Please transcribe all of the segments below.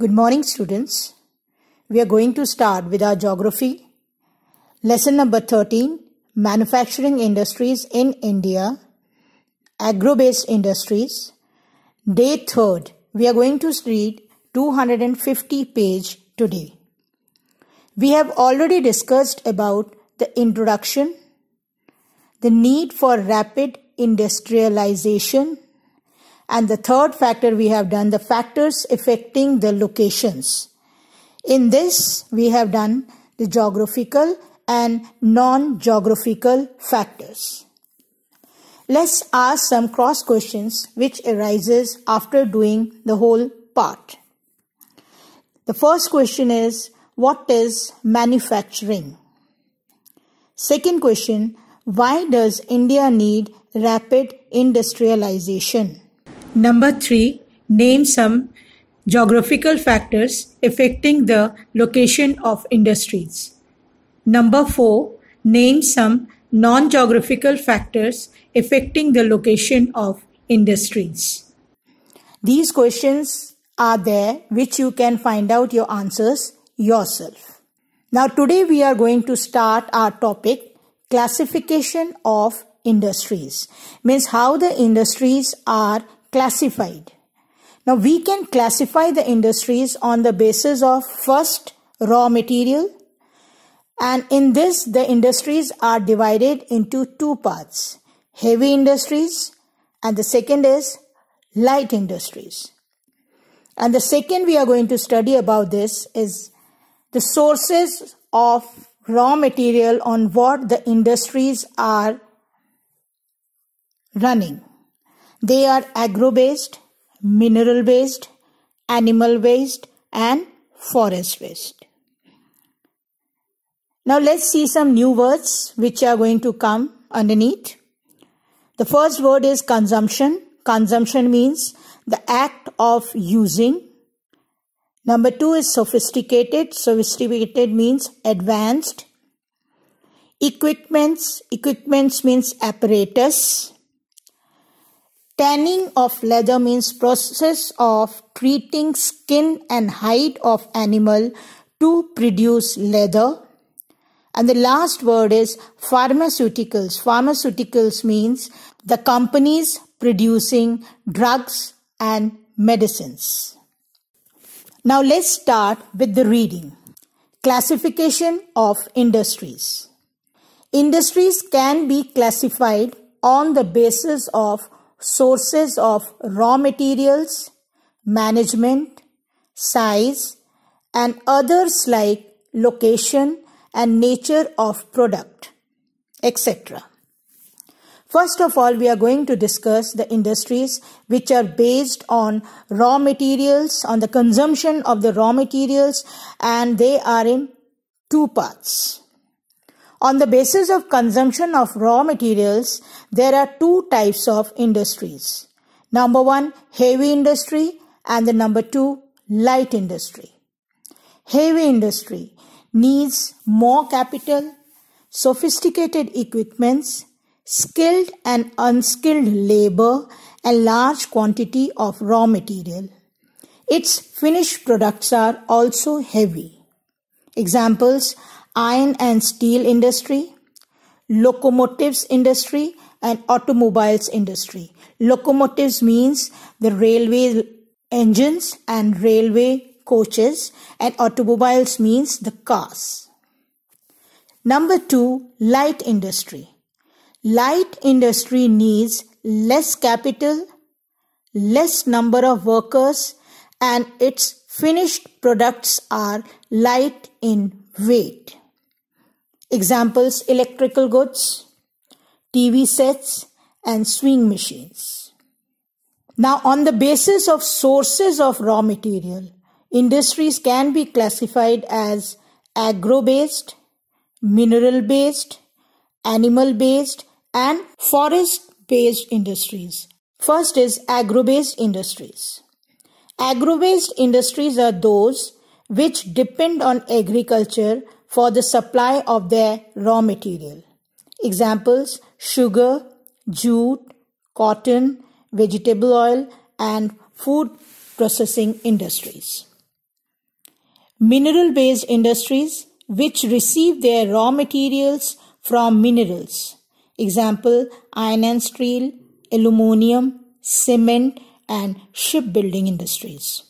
Good morning, students. We are going to start with our geography. Lesson number 13 Manufacturing Industries in India, Agro based Industries. Day 3rd. We are going to read 250 page today. We have already discussed about the introduction, the need for rapid industrialization, and the third factor we have done the factors affecting the locations. In this, we have done the geographical and non-geographical factors. Let's ask some cross questions which arises after doing the whole part. The first question is, what is manufacturing? Second question, why does India need rapid industrialization? Number three, name some geographical factors affecting the location of industries. Number four, name some non-geographical factors affecting the location of industries. These questions are there which you can find out your answers yourself. Now today we are going to start our topic classification of industries means how the industries are classified. Now we can classify the industries on the basis of first raw material and in this the industries are divided into two parts heavy industries and the second is light industries. And the second we are going to study about this is the sources of raw material on what the industries are running. They are agro-based, mineral-based, animal-based and forest-based. Now let's see some new words which are going to come underneath. The first word is consumption. Consumption means the act of using. Number two is sophisticated. Sophisticated means advanced. Equipments. Equipments means apparatus. Tanning of leather means process of treating skin and hide of animal to produce leather. And the last word is pharmaceuticals. Pharmaceuticals means the companies producing drugs and medicines. Now let's start with the reading. Classification of industries. Industries can be classified on the basis of sources of raw materials, management, size, and others like location and nature of product, etc. First of all, we are going to discuss the industries which are based on raw materials, on the consumption of the raw materials, and they are in two parts. On the basis of consumption of raw materials, there are two types of industries. Number one, heavy industry and the number two, light industry. Heavy industry needs more capital, sophisticated equipments, skilled and unskilled labor and large quantity of raw material. Its finished products are also heavy. Examples iron and steel industry, locomotives industry, and automobiles industry. Locomotives means the railway engines and railway coaches, and automobiles means the cars. Number two, light industry. Light industry needs less capital, less number of workers, and its finished products are light in weight. Examples electrical goods, TV sets, and swing machines. Now, on the basis of sources of raw material, industries can be classified as agro based, mineral based, animal based, and forest based industries. First is agro based industries. Agro based industries are those which depend on agriculture for the supply of their raw material. Examples sugar, jute, cotton, vegetable oil, and food processing industries. Mineral based industries which receive their raw materials from minerals. Example iron and steel, aluminium, cement, and shipbuilding industries.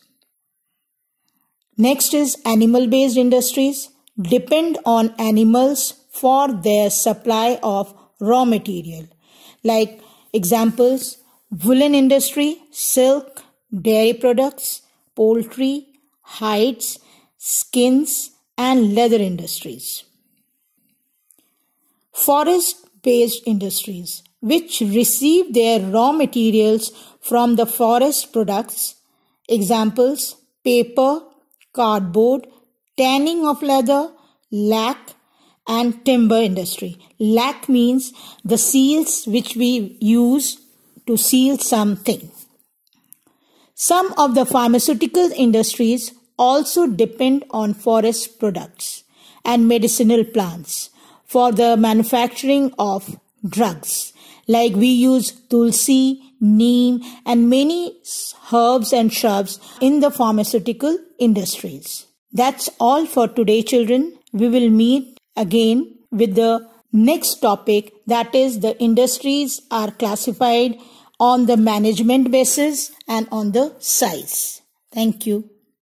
Next is animal based industries depend on animals for their supply of raw material. Like examples, woolen industry, silk, dairy products, poultry, hides, skins, and leather industries. Forest based industries, which receive their raw materials from the forest products, examples paper, cardboard, tanning of leather, lac, and timber industry. Lac means the seals which we use to seal something. Some of the pharmaceutical industries also depend on forest products and medicinal plants for the manufacturing of drugs. Like we use tulsi, neem, and many herbs and shrubs in the pharmaceutical industries. That's all for today, children. We will meet again with the next topic that is, the industries are classified on the management basis and on the size. Thank you.